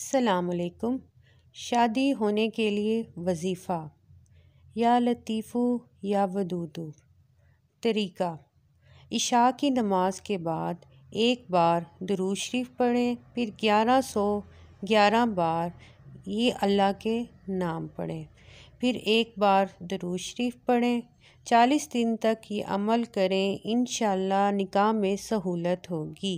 सलामकुम शादी होने के लिए वजीफ़ा या लतीफ़ो या वदूदो तरीका इशा की नमाज के बाद एक बार दरू शरीफ पढ़ें फिर ग्यारह सौ ग्यारह बार ये अल्लाह के नाम पढ़ें फिर एक बार दरू शरीफ पढ़ें चालीस दिन तक ये अमल करें इन निकाह में सहूलत होगी